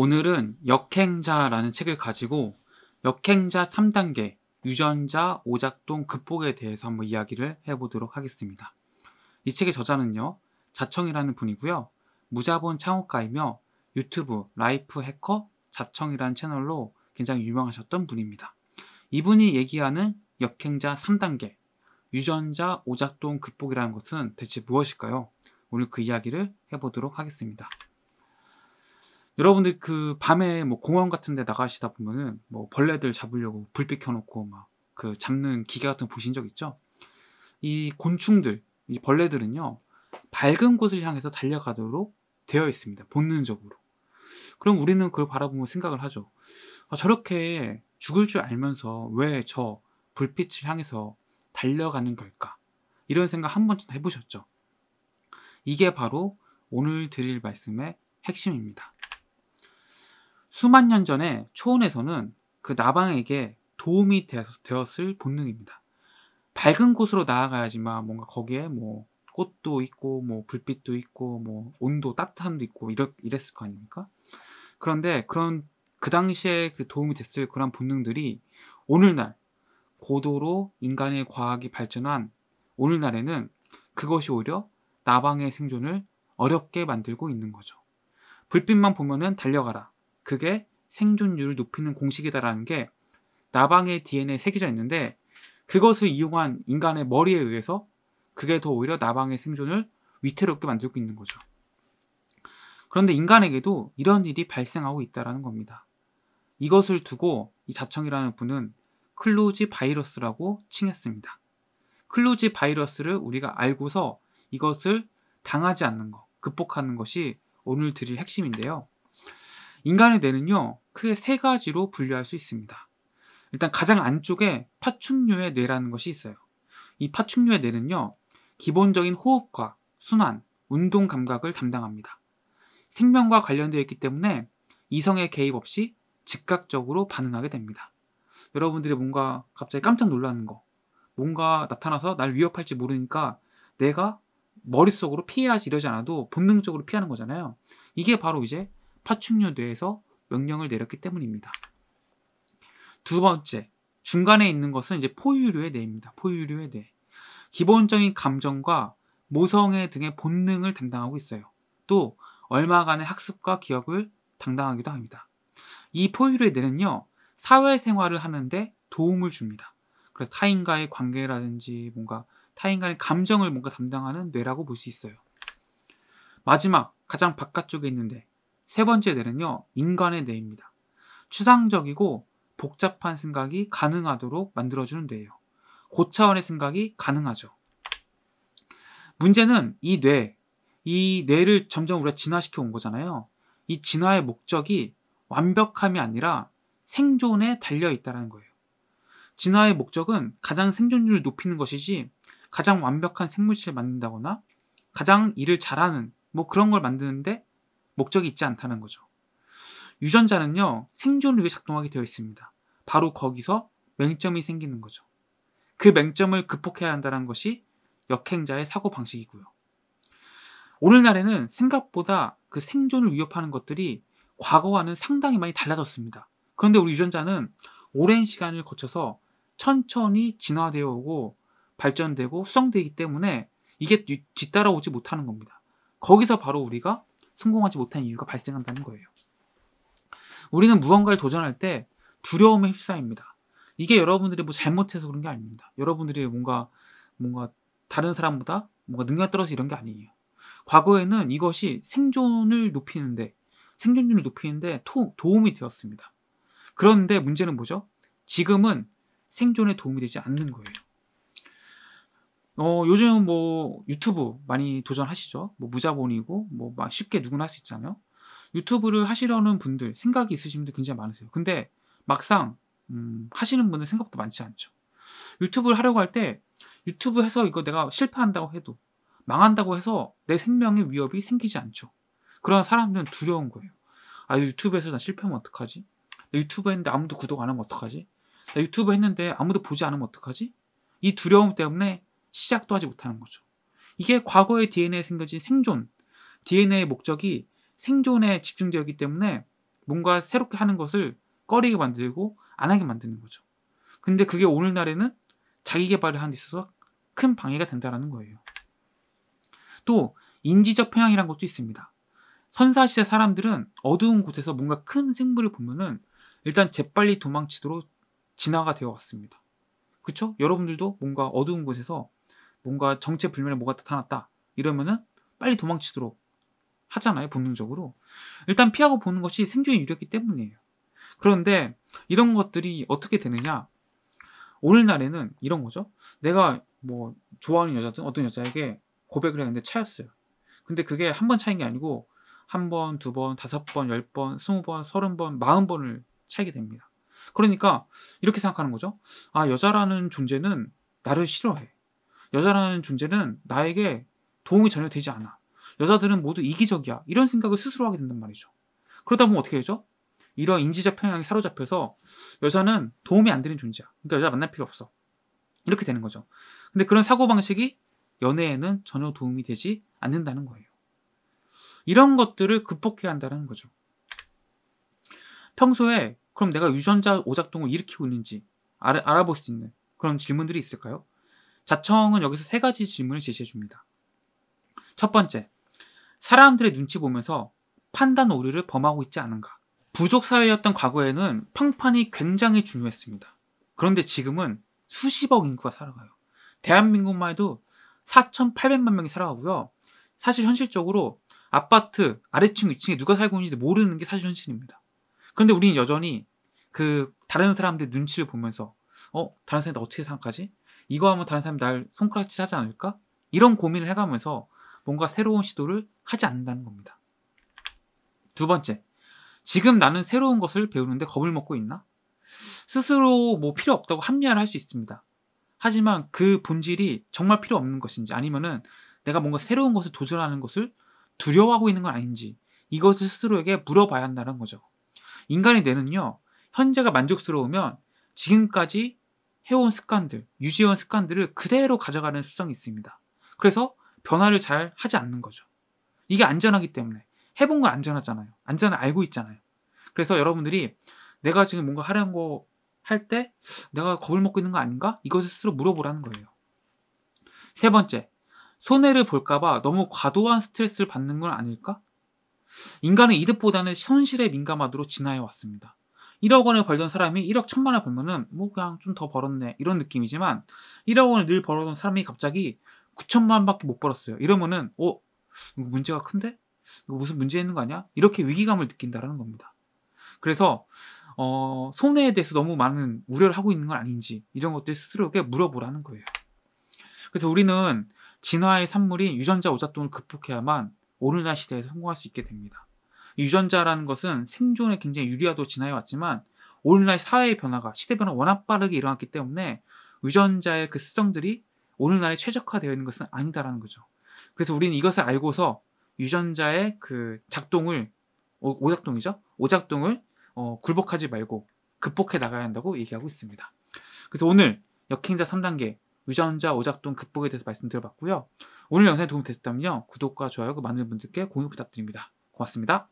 오늘은 역행자라는 책을 가지고 역행자 3단계 유전자 오작동 극복에 대해서 한번 이야기를 해보도록 하겠습니다. 이 책의 저자는요, 자청이라는 분이고요, 무자본 창업가이며 유튜브 라이프 해커 자청이라는 채널로 굉장히 유명하셨던 분입니다. 이분이 얘기하는 역행자 3단계 유전자 오작동 극복이라는 것은 대체 무엇일까요? 오늘 그 이야기를 해보도록 하겠습니다. 여러분들 그 밤에 뭐 공원 같은 데 나가시다 보면은 뭐 벌레들 잡으려고 불빛 켜놓고 막 그 잡는 기계 같은 거 보신 적 있죠? 이 곤충들, 이 벌레들은요, 밝은 곳을 향해서 달려가도록 되어 있습니다. 본능적으로. 그럼 우리는 그걸 바라보면 생각을 하죠. 아, 저렇게 죽을 줄 알면서 왜 저 불빛을 향해서 달려가는 걸까? 이런 생각 한 번쯤 해보셨죠? 이게 바로 오늘 드릴 말씀의 핵심입니다. 수만 년 전에 초원에서는 그 나방에게 도움이 되었을 본능입니다. 밝은 곳으로 나아가야지만 뭔가 거기에 뭐 꽃도 있고 뭐 불빛도 있고 뭐 온도 따뜻함도 있고 이랬, 이랬을 거 아닙니까? 그런데 그런 그 당시에 그 도움이 됐을 그런 본능들이 오늘날 고도로 인간의 과학이 발전한 오늘날에는 그것이 오히려 나방의 생존을 어렵게 만들고 있는 거죠. 불빛만 보면은 달려가라. 그게 생존율을 높이는 공식이다라는 게 나방의 DNA에 새겨져 있는데 그것을 이용한 인간의 머리에 의해서 그게 더 오히려 나방의 생존을 위태롭게 만들고 있는 거죠. 그런데 인간에게도 이런 일이 발생하고 있다는 겁니다. 이것을 두고 이 자청이라는 분은 클루지 바이러스라고 칭했습니다. 클루지 바이러스를 우리가 알고서 이것을 당하지 않는 것, 극복하는 것이 오늘 드릴 핵심인데요. 인간의 뇌는요, 크게 세 가지로 분류할 수 있습니다. 일단 가장 안쪽에 파충류의 뇌라는 것이 있어요. 이 파충류의 뇌는요, 기본적인 호흡과 순환, 운동 감각을 담당합니다. 생명과 관련되어 있기 때문에 이성의 개입 없이 즉각적으로 반응하게 됩니다. 여러분들이 뭔가 갑자기 깜짝 놀라는 거, 뭔가 나타나서 날 위협할지 모르니까 내가 머릿속으로 피해야지 이러지 않아도 본능적으로 피하는 거잖아요. 이게 바로 이제 파충류뇌에서 명령을 내렸기 때문입니다. 두 번째, 중간에 있는 것은 이제 포유류의 뇌입니다. 포유류의 뇌. 기본적인 감정과 모성애 등의 본능을 담당하고 있어요. 또 얼마간의 학습과 기억을 담당하기도 합니다. 이 포유류의 뇌는요, 사회생활을 하는데 도움을 줍니다. 그래서 타인과의 관계라든지 뭔가 타인과의 감정을 뭔가 담당하는 뇌라고 볼 수 있어요. 마지막 가장 바깥쪽에 있는데 세 번째 뇌는요, 인간의 뇌입니다. 추상적이고 복잡한 생각이 가능하도록 만들어주는 뇌예요. 고차원의 생각이 가능하죠. 문제는 이 뇌, 이 뇌를 점점 우리가 진화시켜 온 거잖아요. 이 진화의 목적이 완벽함이 아니라 생존에 달려 있다는 거예요. 진화의 목적은 가장 생존율을 높이는 것이지 가장 완벽한 생물체를 만든다거나 가장 일을 잘하는 뭐 그런 걸 만드는데 목적이 있지 않다는 거죠. 유전자는요, 생존을 위해 작동하게 되어 있습니다. 바로 거기서 맹점이 생기는 거죠. 그 맹점을 극복해야 한다는 것이 역행자의 사고 방식이고요. 오늘날에는 생각보다 그 생존을 위협하는 것들이 과거와는 상당히 많이 달라졌습니다. 그런데 우리 유전자는 오랜 시간을 거쳐서 천천히 진화되어 오고 발전되고 수정되기 때문에 이게 뒤따라오지 못하는 겁니다. 거기서 바로 우리가 성공하지 못한 이유가 발생한다는 거예요. 우리는 무언가를 도전할 때 두려움에 휩싸입니다. 이게 여러분들이 뭐 잘못해서 그런 게 아닙니다. 여러분들이 뭔가 뭔가 다른 사람보다 뭔가 능력 떨어서 이런 게 아니에요. 과거에는 이것이 생존을 높이는데 생존율을 높이는데 도, 도움이 되었습니다. 그런데 문제는 뭐죠? 지금은 생존에 도움이 되지 않는 거예요. 어, 요즘 뭐 유튜브 많이 도전하시죠? 뭐 무자본이고 뭐 막 쉽게 누구나 할 수 있잖아요. 유튜브를 하시려는 분들, 생각이 있으신 분들 굉장히 많으세요. 근데 막상 음, 하시는 분들생각도 많지 않죠. 유튜브를 하려고 할 때 유튜브 해서 이거 내가 실패한다고 해도 망한다고 해서 내 생명의 위협이 생기지 않죠. 그런 사람들은 두려운 거예요. 아, 유튜브에서 나 실패하면 어떡하지? 나 유튜브 했는데 아무도 구독 안 하면 어떡하지? 나 유튜브 했는데 아무도 보지 않으면 어떡하지? 이 두려움 때문에 시작도 하지 못하는 거죠. 이게 과거의 DNA에 생겨진 생존, DNA의 목적이 생존에 집중되었기 때문에 뭔가 새롭게 하는 것을 꺼리게 만들고 안 하게 만드는 거죠. 근데 그게 오늘날에는 자기 개발을 하는 데 있어서 큰 방해가 된다라는 거예요. 또 인지적 편향이란 것도 있습니다. 선사시대 사람들은 어두운 곳에서 뭔가 큰 생물을 보면은 일단 재빨리 도망치도록 진화가 되어 왔습니다. 그쵸? 여러분들도 뭔가 어두운 곳에서 뭔가 정체 불명의 뭐가 나타났다 이러면은 빨리 도망치도록 하잖아요 본능적으로 일단 피하고 보는 것이 생존이 유력이기 때문이에요 그런데 이런 것들이 어떻게 되느냐 오늘날에는 이런 거죠 내가 뭐 좋아하는 여자든 어떤 여자에게 고백을 했는데 차였어요 근데 그게 한 번 차인 게 아니고 한 번, 두 번, 다섯 번, 열 번, 스무 번, 서른 번, 마흔 번을 차이게 됩니다 그러니까 이렇게 생각하는 거죠 아 여자라는 존재는 나를 싫어해 여자라는 존재는 나에게 도움이 전혀 되지 않아. 여자들은 모두 이기적이야. 이런 생각을 스스로 하게 된단 말이죠. 그러다 보면 어떻게 되죠? 이런 인지적 편향이 사로잡혀서 여자는 도움이 안 되는 존재야. 그러니까 여자 만날 필요 없어. 이렇게 되는 거죠. 근데 그런 사고방식이 연애에는 전혀 도움이 되지 않는다는 거예요. 이런 것들을 극복해야 한다는 거죠. 평소에 그럼 내가 유전자 오작동을 일으키고 있는지 알아볼 수 있는 그런 질문들이 있을까요? 자청은 여기서 세 가지 질문을 제시해 줍니다. 첫 번째, 사람들의 눈치 보면서 판단 오류를 범하고 있지 않은가. 부족 사회였던 과거에는 평판이 굉장히 중요했습니다. 그런데 지금은 수십억 인구가 살아가요. 대한민국만 해도 4,800만 명이 살아가고요. 사실 현실적으로 아파트 아래층 위층에 누가 살고 있는지 모르는 게 사실 현실입니다. 그런데 우리는 여전히 그 다른 사람들 의 눈치를 보면서 어 다른 사람들 어떻게 생각하지? 이거 하면 다른 사람이 날 손가락질 하지 않을까? 이런 고민을 해가면서 뭔가 새로운 시도를 하지 않는다는 겁니다. 두 번째, 지금 나는 새로운 것을 배우는데 겁을 먹고 있나? 스스로 뭐 필요 없다고 합리화를 할 수 있습니다. 하지만 그 본질이 정말 필요 없는 것인지 아니면은 내가 뭔가 새로운 것을 도전하는 것을 두려워하고 있는 건 아닌지 이것을 스스로에게 물어봐야 한다는 거죠. 인간의 뇌는요, 현재가 만족스러우면 지금까지 해온 습관들, 유지해온 습관들을 그대로 가져가는 습성이 있습니다. 그래서 변화를 잘 하지 않는 거죠. 이게 안전하기 때문에 해본 건 안전하잖아요. 안전을 알고 있잖아요. 그래서 여러분들이 내가 지금 뭔가 하려는 거 할 때 내가 겁을 먹고 있는 거 아닌가? 이것을 스스로 물어보라는 거예요. 세 번째, 손해를 볼까봐 너무 과도한 스트레스를 받는 건 아닐까? 인간은 이득보다는 현실에 민감하도록 진화해 왔습니다. 1억 원을 벌던 사람이 1억 천만 원을 벌면은 뭐 그냥 좀 더 벌었네 이런 느낌이지만 1억 원을 늘 벌어던 사람이 갑자기 9천만 원밖에 못 벌었어요. 이러면은 어 문제가 큰데 무슨 문제 있는 거 아니야? 이렇게 위기감을 느낀다라는 겁니다. 그래서 어, 손해에 대해서 너무 많은 우려를 하고 있는 건 아닌지 이런 것들 스스로에게 물어보라는 거예요. 그래서 우리는 진화의 산물인 유전자 오작동을 극복해야만 오늘날 시대에서 성공할 수 있게 됩니다. 유전자라는 것은 생존에 굉장히 유리하도 지나해 왔지만 오늘날 사회의 변화가 시대 변화 워낙 빠르게 일어났기 때문에 유전자의 그 습성들이 오늘날에 최적화되어 있는 것은 아니다라는 거죠. 그래서 우리는 이것을 알고서 유전자의 그 작동을 오, 작동이죠 오작동을 어, 굴복하지 말고 극복해 나가야 한다고 얘기하고 있습니다. 그래서 오늘 역행자 3단계 유전자 오작동 극복에 대해서 말씀드려봤고요. 오늘 영상이 도움이 되셨다면요. 구독과 좋아요 그 많은 분들께 공유 부탁드립니다. 고맙습니다.